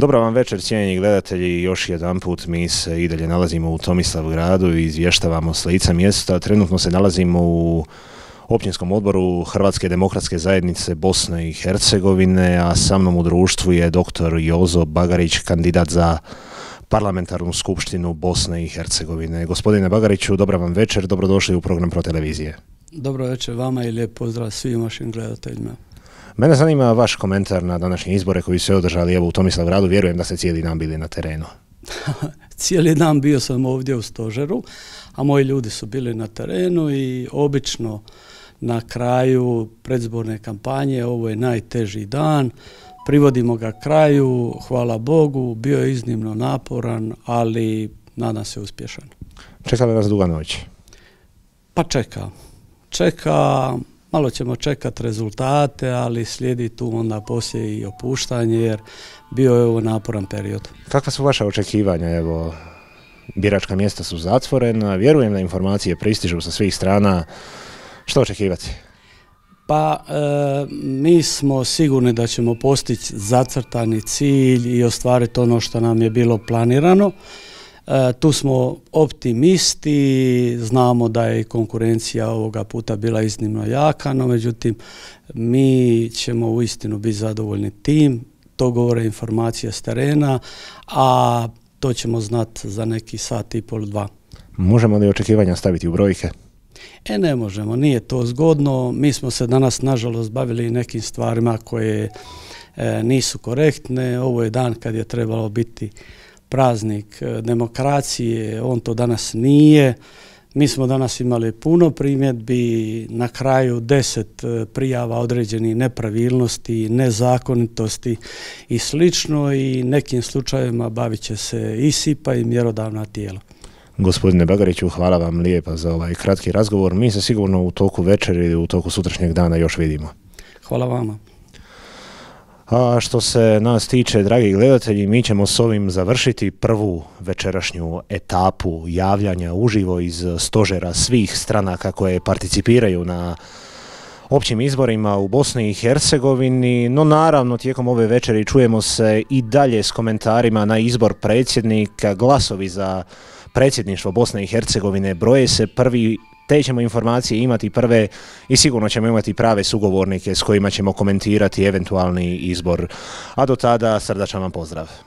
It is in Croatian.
Dobra vam večer, cijenjeni gledatelji. Još jedan put mi se i dalje nalazimo u Tomislav gradu i izvještavamo s lica mjesta. Trenutno se nalazimo u općinskom odboru Hrvatske demokratske zajednice Bosne i Hercegovine, a sa mnom u društvu je dr. Jozo Bagarić, kandidat za parlamentarnu skupštinu Bosne i Hercegovine. Gospodine Bagariću, dobra vam večer, dobrodošli u program Pro televizije. Dobro večer vama i lijep pozdrav svim vašim gledateljima. Mene zanima vaš komentar na današnje izbore koji su održali evo, u Tomislav Vjerujem da ste cijeli dan bili na terenu. cijeli dan bio sam ovdje u stožeru, a moji ljudi su bili na terenu i obično na kraju predzborne kampanje, ovo je najteži dan, privodimo ga kraju, hvala Bogu, bio je iznimno naporan, ali nadam se uspješan. Čeka vas nas duga noć? Pa čeka. Čeka Malo ćemo čekati rezultate, ali slijedi tu onda poslije i opuštanje jer bio je ovo naporan period. Kakva su vaša očekivanja? Evo, biračka mjesta su zatvorena, vjerujem da informacije pristižu sa svih strana. Što očekivati? Pa e, mi smo sigurni da ćemo postići zacrtani cilj i ostvariti ono što nam je bilo planirano. E, tu smo optimisti, znamo da je konkurencija ovoga puta bila iznimno jaka, no međutim mi ćemo uistinu biti zadovoljni tim, to govore informacije s terena, a to ćemo znati za neki sat i pol, dva. Možemo li očekivanja staviti u brojke? E ne možemo, nije to zgodno. Mi smo se danas nažalost bavili nekim stvarima koje e, nisu korektne. Ovo je dan kad je trebalo biti praznik e, demokracije, on to danas nije. Mi smo danas imali puno primjedbi, na kraju deset e, prijava određenih nepravilnosti, nezakonitosti i slično i nekim slučajevima bavit će se i SIPA i mjerodavna tijela. Gospodine Bagariću, hvala vam lijepa za ovaj kratki razgovor. Mi se sigurno u toku večeri, u toku sutrašnjeg dana još vidimo. Hvala vama. A što se nas tiče, dragi gledatelji, mi ćemo s ovim završiti prvu večerašnju etapu javljanja uživo iz stožera svih stranaka koje participiraju na općim izborima u Bosni i Hercegovini, no naravno tijekom ove večeri čujemo se i dalje s komentarima na izbor predsjednika, glasovi za predsjedništvo Bosne i Hercegovine broje se prvi te ćemo informacije imati prve i sigurno ćemo imati prave sugovornike s kojima ćemo komentirati eventualni izbor. A do tada srdačan vam pozdrav.